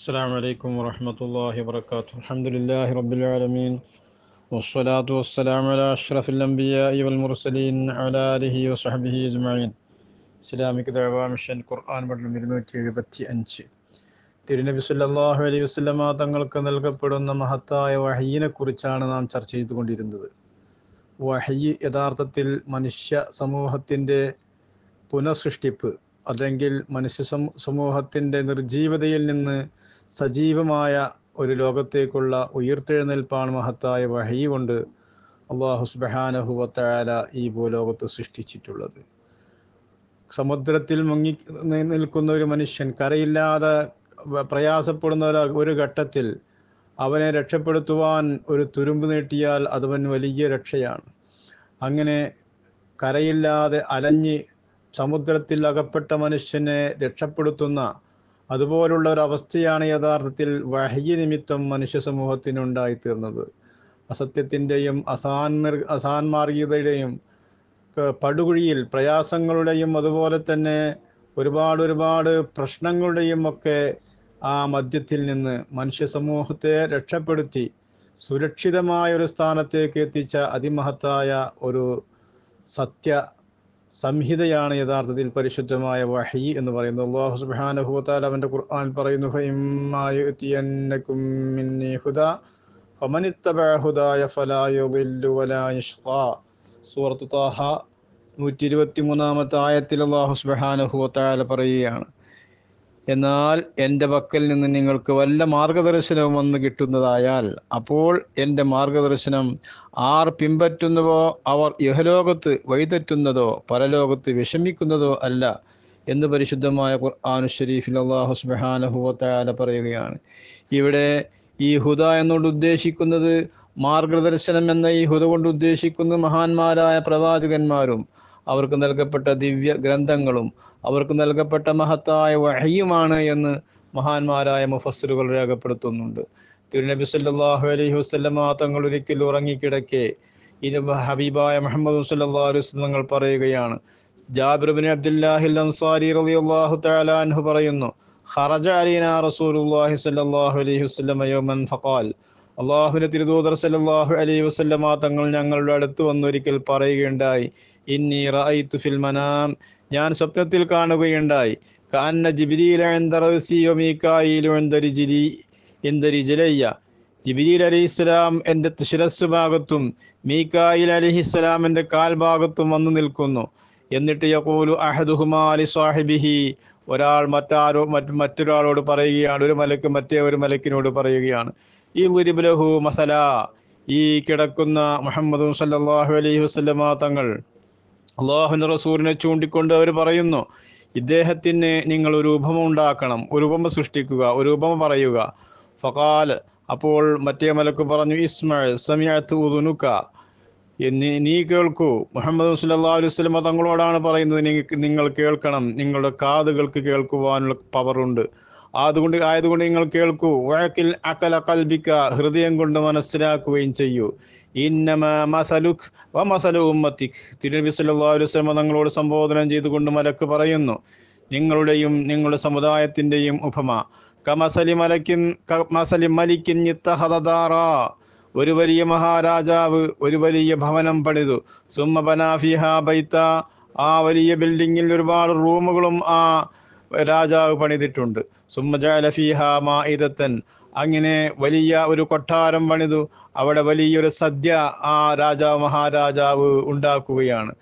السلام عليكم ورحمة الله وبركاته الحمد لله رب العالمين والصلاة والسلام على أشرف الأنبياء والمرسلين على آله وصحبه أجمعين Islamic ദഴവാ mission ഖുർആൻ മണ്ഡലം ഇരുന്നൂറ്റി എഴുപത്തി അഞ്ച് തിരുനബി സല്ലാഹു അലൈഹി വസ്ലമ തങ്ങൾക്ക് നൽകപ്പെടുന്ന മഹത്തായ വഹയ്യിനെ കുറിച്ചാണ് നാം ചർച്ച ചെയ്തുകൊണ്ടിരുന്നത് വഹയ്യ് യഥാർത്ഥത്തിൽ മനുഷ്യ സമൂഹത്തിൻ്റെ പുനഃസൃഷ്ടിപ്പ് അല്ലെങ്കിൽ മനുഷ്യ സമൂഹത്തിൻ്റെ നിർജീവതയിൽ നിന്ന് സജീവമായ ഒരു ലോകത്തേക്കുള്ള ഉയർത്തെഴുന്നേൽപ്പാണ് മഹത്തായ വഴി കൊണ്ട് അള്ളാഹു സുബഹാനഹുവത്തായാല ഈ ഭൂലോകത്ത് സൃഷ്ടിച്ചിട്ടുള്ളത് സമുദ്രത്തിൽ മുങ്ങി നിൽക്കുന്ന ഒരു മനുഷ്യൻ കരയില്ലാതെ പ്രയാസപ്പെടുന്ന ഒരു ഘട്ടത്തിൽ അവനെ രക്ഷപ്പെടുത്തുവാൻ ഒരു തുരുമ്പ് നീട്ടിയാൽ അതവൻ വലിയ രക്ഷയാണ് അങ്ങനെ കരയില്ലാതെ അലഞ്ഞ് സമുദ്രത്തിൽ അകപ്പെട്ട മനുഷ്യനെ രക്ഷപ്പെടുത്തുന്ന അതുപോലുള്ള ഒരു അവസ്ഥയാണ് യഥാർത്ഥത്തിൽ വഹ്യ നിമിത്തം മനുഷ്യ സമൂഹത്തിനുണ്ടായിത്തീർന്നത് അസത്യത്തിൻ്റെയും അസാൻ അസാൻമാർഗീയതയുടെയും പടുകുഴിയിൽ പ്രയാസങ്ങളുടെയും അതുപോലെ തന്നെ ഒരുപാട് ഒരുപാട് പ്രശ്നങ്ങളുടെയും ഒക്കെ ആ മദ്യത്തിൽ നിന്ന് മനുഷ്യ സമൂഹത്തെ രക്ഷപ്പെടുത്തി സുരക്ഷിതമായ ഒരു സ്ഥാനത്തേക്ക് എത്തിച്ച അതിമഹത്തായ ഒരു സത്യ സംഹിതയാണ് യഥാർത്ഥത്തിൽ പരിശുദ്ധമായ വഹി എന്ന് പറയുന്നത് അള്ളാഹു സുബാനുഭൂത്താൽ അവൻ്റെ ഖുർആൻ പറയുന്നു സൂറത്തു താഹ നൂറ്റി ഇരുപത്തി മൂന്നാമത്തെ ആയത്തിൽ അള്ളാഹു സുബാനുഭൂത്താൽ പറയുകയാണ് എന്നാൽ എൻ്റെ പക്കൽ നിന്ന് നിങ്ങൾക്ക് വല്ല മാർഗദർശനവും വന്ന് കിട്ടുന്നതായാൽ അപ്പോൾ എൻ്റെ മാർഗദർശനം ആർ പിൻപറ്റുന്നുവോ അവർ യഹലോകത്ത് വഴിതെറ്റുന്നതോ പരലോകത്ത് വിഷമിക്കുന്നതോ അല്ല എന്ന് പരിശുദ്ധമായ ഖുർആാനു ഷരീഫിൽ അള്ളാഹു സുബാനഹുവത്താല പറയുകയാണ് ഇവിടെ ഈ ഹുദ എന്നോട് ഉദ്ദേശിക്കുന്നത് മാർഗദർശനം എന്ന ഈ ഹുദ കൊണ്ട് ഉദ്ദേശിക്കുന്ന മഹാന്മാരായ പ്രവാചകന്മാരും അവർക്ക് നൽകപ്പെട്ട ദിവ്യ ഗ്രന്ഥങ്ങളും അവർക്ക് നൽകപ്പെട്ട മഹത്തായ വഹയുമാണ് എന്ന് മഹാന്മാരായ മുഫസ്സറുകൾ രേഖപ്പെടുത്തുന്നുണ്ട് തിരുനബി സല്ലാഹു അലൈഹി വസ്ലമ തങ്ങൾ ഒരിക്കൽ ഉറങ്ങിക്കിടക്കെ ഇനി ഹബീബായ മുഹമ്മദ് സല്ലല്ലാഹു അലൈഹി തങ്ങൾ പറയുകയാണ് ജാബിർബിൻ അബ്ദുല്ലാഹിൽ അൻസാരി റളിയല്ലാഹു തആല അൻഹു പറയുന്നു ഖറജ അലീനാ റസൂലുള്ളാഹി സല്ലല്ലാഹു അലൈഹി വസല്ലം യൗമൻ ഫഖാൽ അള്ളാഹുവിൻ്റെ തിരുദൂതർ സല്ലാഹു അലൈ വസ്ല്ലമ തങ്ങൾ ഞങ്ങളുടെ അടുത്ത് വന്നൊരിക്കൽ പറയുകയുണ്ടായി ഇന്നി റായിത്തു ഫിൽമനാം ഞാൻ സ്വപ്നത്തിൽ കാണുകയുണ്ടായി കാന്ന ജിബിരിയിലെന്തറിസിയൊമീക്കായിലെന്തരിജിലി എന്തരിജിലയ്യ ജിബിരിയിൽ അലി ഇസ്ലാം എൻ്റെ ശിരസ് ഭാഗത്തും മീക്കായിൽ അലിഹിസ്സലാം എൻ്റെ കാൽഭാഗത്തും വന്നു നിൽക്കുന്നു എന്നിട്ട് യകൂലു അഹദുഹുമാ അലി സാഹിബിഹി ഒരാൾ മറ്റാരോ മറ്റൊരാളോട് പറയുകയാണ് ഒരു മലക്ക് മറ്റേ ഒരു മലക്കിനോട് പറയുകയാണ് ഈ ലുരിബുലഹു മസല ഈ കിടക്കുന്ന മുഹമ്മദ് സല്ലാഹു അലൈഹി വസ്ലമ തങ്ങൾ അള്ളാഹുവിൻ്റെ റസൂറിനെ ചൂണ്ടിക്കൊണ്ട് അവർ പറയുന്നു ഇദ്ദേഹത്തിന് നിങ്ങൾ ഒരു ഉപമ ഉണ്ടാക്കണം ഒരു ഉപമ സൃഷ്ടിക്കുക ഒരു ഉപമ പറയുക ഫകാൽ അപ്പോൾ മറ്റേ മലക്ക് പറഞ്ഞു ഇസ്മ സമയത്ത് ഉദുനുക്ക എന്നീ നീ കേൾക്കൂ മുഹമ്മദ് അലൈഹി അലുസ്ലമ തങ്ങളോടാണ് പറയുന്നത് നിങ്ങൾ കേൾക്കണം നിങ്ങളുടെ കാതുകൾക്ക് കേൾക്കുവാനുള്ള പവറുണ്ട് അതുകൊണ്ട് ആയതുകൊണ്ട് നിങ്ങൾ കേൾക്കൂ അക്കല അകല കൽബിക്ക ഹൃദയം കൊണ്ട് മനസ്സിലാക്കുകയും ചെയ്യൂ ഇന്നമ വ മസലു തിരുനബി സല്ലല്ലാഹു അലൈഹി വസല്ലം തങ്ങളോട് സംബോധനം ചെയ്തുകൊണ്ട് മലക്ക് പറയുന്നു നിങ്ങളുടെയും നിങ്ങളുടെ സമുദായത്തിൻ്റെയും ഉപമ കമസലി മലക്കിൻ ഒരു വലിയ മഹാരാജാവ് ഒരു വലിയ ഭവനം പണിതു സുമ്മ ബൈത്ത ആ വലിയ ബിൽഡിങ്ങിൽ ഒരുപാട് റൂമുകളും ആ രാജാവ് പണിതിട്ടുണ്ട് സുമ്മജാല മാഇദത്തൻ അങ്ങനെ വലിയ ഒരു കൊട്ടാരം പണിതു അവിടെ വലിയൊരു സദ്യ ആ രാജാവ് മഹാരാജാവ് ഉണ്ടാക്കുകയാണ്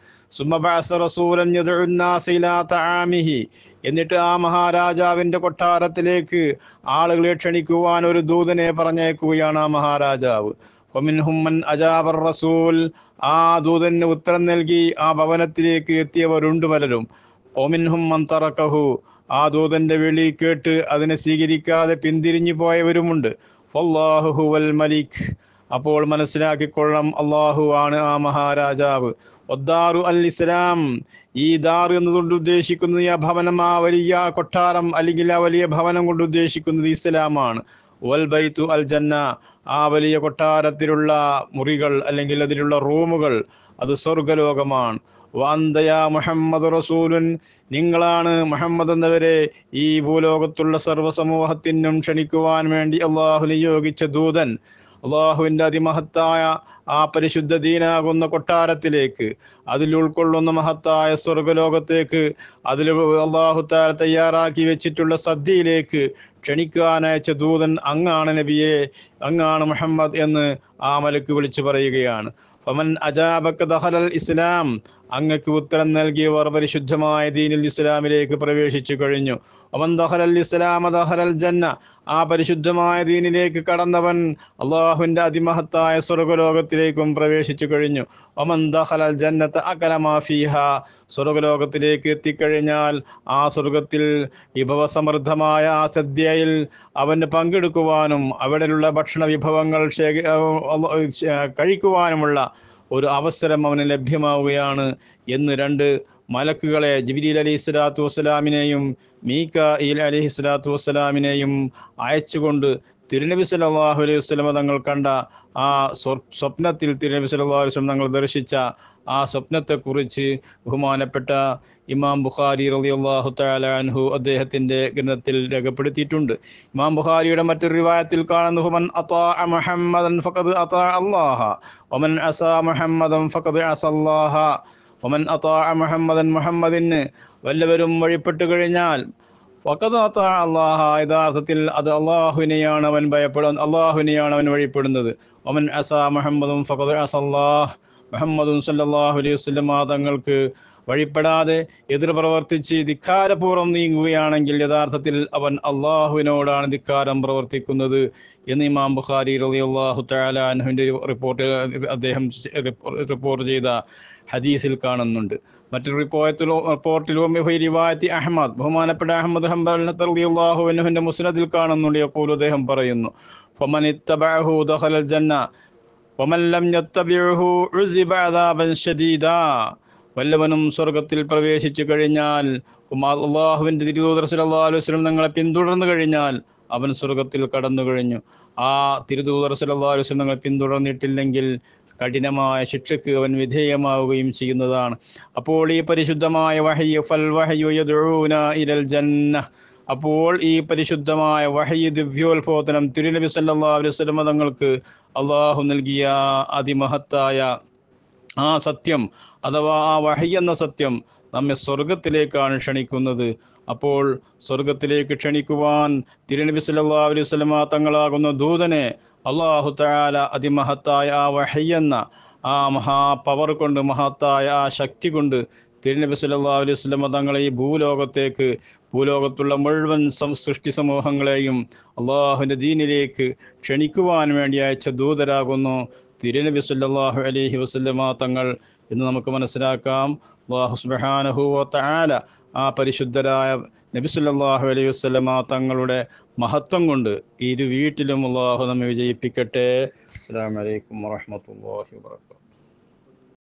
എന്നിട്ട് ആ മഹാരാജാവിൻ്റെ കൊട്ടാരത്തിലേക്ക് ആളുകളെ ക്ഷണിക്കുവാൻ ഒരു ദൂതനെ പറഞ്ഞേക്കുകയാണ് ആ മഹാരാജാവ് അജാബർ റസൂൽ ആ ദൂതന് ഉത്തരം നൽകി ആ ഭവനത്തിലേക്ക് എത്തിയവരുണ്ട് പലരും ഒമിൻഹും മന്തറക്കഹു ആ ദൂതന്റെ വിളി കേട്ട് അതിനെ സ്വീകരിക്കാതെ പിന്തിരിഞ്ഞു പോയവരുമുണ്ട് മലിക് അപ്പോൾ മനസ്സിലാക്കിക്കൊള്ളണം അള്ളാഹു ആണ് ആ മഹാരാജാവ് ഒദ്ദാറു അൽ ഇസ്ലാം ഈ ദാർ എന്നതുകൊണ്ട് ഉദ്ദേശിക്കുന്നത് ആ ഭവനം ആ വലിയ കൊട്ടാരം അല്ലെങ്കിൽ ആ വലിയ ഭവനം കൊണ്ട് ഉദ്ദേശിക്കുന്നത് ഇസ്ലാമാണ് വൽ ബൈത്തു അൽ ജന്ന ആ വലിയ കൊട്ടാരത്തിലുള്ള മുറികൾ അല്ലെങ്കിൽ അതിലുള്ള റൂമുകൾ അത് സ്വർഗലോകമാണ് വാന്തയാ മുഹമ്മദ് റസൂലുൻ നിങ്ങളാണ് മുഹമ്മദ് എന്നവരെ ഈ ഭൂലോകത്തുള്ള സർവ്വസമൂഹത്തിനും ക്ഷണിക്കുവാൻ വേണ്ടി അള്ളാഹു നിയോഗിച്ച ദൂതൻ അള്ളാഹുവിൻ്റെ അതിമഹത്തായ ആ പരിശുദ്ധ ദീനാകുന്ന കൊട്ടാരത്തിലേക്ക് അതിൽ ഉൾക്കൊള്ളുന്ന മഹത്തായ സ്വർഗലോകത്തേക്ക് അതിൽ താര തയ്യാറാക്കി വെച്ചിട്ടുള്ള സദ്യയിലേക്ക് ക്ഷണിക്കാനയച്ച ദൂതൻ അങ്ങാണ് നബിയെ അങ്ങാണ് മുഹമ്മദ് എന്ന് ആ മലക്ക് വിളിച്ചു പറയുകയാണ് ഫമൻ അജാബക് ദഹലൽ ഇസ്ലാം അങ്ങക്ക് ഉത്തരം നൽകിയവർ പരിശുദ്ധമായ ദീനിൽ ഇസ്ലാമിലേക്ക് പ്രവേശിച്ചു കഴിഞ്ഞു അവൻ ദഹലൽ ഇസ്ലാം ദഹലൽ ജന്ന ആ പരിശുദ്ധമായ ദീനിലേക്ക് കടന്നവൻ അള്ളാഹുവിൻ്റെ അതിമഹത്തായ സ്വർഗലോകത്തിലേക്കും പ്രവേശിച്ചു കഴിഞ്ഞു ഒമൻ ദഹലൽ ജന്നത്ത് അകലമാഫീഹ സ്വർഗലോകത്തിലേക്ക് എത്തിക്കഴിഞ്ഞാൽ ആ സ്വർഗത്തിൽ വിഭവസമൃദ്ധമായ ആ സദ്യയിൽ അവന് പങ്കെടുക്കുവാനും അവിടെയുള്ള ഭക്ഷണ വിഭവങ്ങൾ ശേഖ കഴിക്കുവാനുമുള്ള ഒരു അവസരം അവന് ലഭ്യമാവുകയാണ് എന്ന് രണ്ട് മലക്കുകളെ ജിബിരിൽ അലി സ്വലാത്തു വസ്സലാമിനെയും മീക്ക ഇൽ അലി സ്വലാത്തു വസ്സലാമിനെയും അയച്ചുകൊണ്ട് തിരുനബി സലാഹു അലൈഹി വസ്ലമ തങ്ങൾ കണ്ട ആ സ്വപ്നത്തിൽ തിരുനബി സല്ലാ വസ്ലം തങ്ങൾ ദർശിച്ച ആ സ്വപ്നത്തെക്കുറിച്ച് ബഹുമാനപ്പെട്ട ഇമാം ബുഖാരി റളിയല്ലാഹു തആല അൻഹു അദ്ദേഹത്തിന്റെ ഗ്രന്ഥത്തിൽ രേഖപ്പെടുത്തിയിട്ടുണ്ട് ഇമാം ബുഖാരിയുടെ മറ്റൊരു റിവായത്തിൽ കാണുന്നു ഹുമൻ അതാ മുഹമ്മദൻ ഫഖദ് അതാ അല്ലാഹ വമൻ അസാ മുഹമ്മദൻ ഫഖദ് അസല്ലാഹ വമൻ അതാ മുഹമ്മദൻ മുഹമ്മദിന് വല്ലവരും വഴിപ്പെട്ടു കഴിഞ്ഞാൽ അള്ളാഹ യഥാർത്ഥത്തിൽ അത് അള്ളാഹുവിനെയാണ് അവൻ ഭയപ്പെടുന്നത് അള്ളാഹുവിനെയാണ് അവൻ വഴിപ്പെടുന്നത് ഒമൻ അസ മുഹമ്മദും ഫഖദ് അസല്ലാഹ് മുഹമ്മദും സല്ലാഹു അലൈഹി വസ്ലമ തങ്ങൾക്ക് വഴിപ്പെടാതെ എതിർ പ്രവർത്തിച്ച് ധിക്കാരപൂർവ്വം നീങ്ങുകയാണെങ്കിൽ യഥാർത്ഥത്തിൽ അവൻ അള്ളാഹുവിനോടാണ് ധിക്കാരം പ്രവർത്തിക്കുന്നത് എന്ന് ഇമാം ബുഖാരി റലി അള്ളാഹു താലാൻഹുവിൻ്റെ റിപ്പോർട്ട് അദ്ദേഹം റിപ്പോർട്ട് ചെയ്ത ഹദീസിൽ കാണുന്നുണ്ട് മറ്റൊരു റിപ്പോർട്ടിലും റിപ്പോർട്ടിലും റിവായത്തി അഹമ്മദ് ബഹുമാനപ്പെട്ട അഹമ്മദ് ഹംബൽ റലി അള്ളാഹുവിനുവിൻ്റെ മുസ്നദിൽ കാണുന്നുണ്ട് അപ്പോൾ അദ്ദേഹം പറയുന്നു ഫമൻ ഇത്തബഅഹു ദഖലൽ ജന്ന വമൻ ലം യത്തബിഉഹു ഉസിബ അദാബൻ ശദീദാ വല്ലവനും സ്വർഗത്തിൽ പ്രവേശിച്ചു കഴിഞ്ഞാൽ അള്ളാഹുവിൻ്റെ തിരുദൂതർ സല്ലാ അലുസ്ലം നിങ്ങളെ പിന്തുടർന്നു കഴിഞ്ഞാൽ അവൻ സ്വർഗത്തിൽ കടന്നു കഴിഞ്ഞു ആ തിരുദൂതർ സല്ലാ അലുസ്ലം നിങ്ങളെ പിന്തുടർന്നിട്ടില്ലെങ്കിൽ കഠിനമായ ശിക്ഷയ്ക്ക് അവൻ വിധേയമാവുകയും ചെയ്യുന്നതാണ് അപ്പോൾ ഈ പരിശുദ്ധമായ വഹയ്യ ഫൽ വഹയ്യുന ഇരൽ ജന്ന അപ്പോൾ ഈ പരിശുദ്ധമായ വഹയ്യ ദിവ്യോത്ഭവത്തനം തിരുനബി സല്ലാ അലുസ്ലമതങ്ങൾക്ക് തങ്ങൾക്ക് അള്ളാഹു നൽകിയ അതിമഹത്തായ ആ സത്യം അഥവാ ആ വഹി എന്ന സത്യം നമ്മെ സ്വർഗത്തിലേക്കാണ് ക്ഷണിക്കുന്നത് അപ്പോൾ സ്വർഗത്തിലേക്ക് ക്ഷണിക്കുവാൻ തിരുനബി സല്ലല്ലാഹു അലൈഹി സ്വലമ തങ്ങളാകുന്ന ദൂതനെ അള്ളാഹു തആല അതിമഹത്തായ ആ വഹയ്യെന്ന ആ മഹാ പവർ കൊണ്ട് മഹത്തായ ആ ശക്തി കൊണ്ട് തിരുനബി സല്ലല്ലാഹു അലൈഹി സ്വലമ തങ്ങളെ ഈ ഭൂലോകത്തേക്ക് ഭൂലോകത്തുള്ള മുഴുവൻ സൃഷ്ടി സമൂഹങ്ങളെയും അള്ളാഹുവിൻ്റെ ദീനിലേക്ക് ക്ഷണിക്കുവാൻ വേണ്ടി അയച്ച ദൂതരാകുന്നു തിരുനബി സല്ലാഹു അലഹി വസ്ല്ലമ തങ്ങൾ എന്ന് നമുക്ക് മനസ്സിലാക്കാം ബാഹുസ്ബഹാനഹുല ആ പരിശുദ്ധരായ നബി സല്ലാഹു അലൈഹി വസ്ലമ തങ്ങളുടെ മഹത്വം കൊണ്ട് ഇരു വീട്ടിലും അള്ളാഹു നമ്മെ വിജയിപ്പിക്കട്ടെ അസ്സാം വലൈക്കും വാഹമത്തല്ലാഹി വാത്തു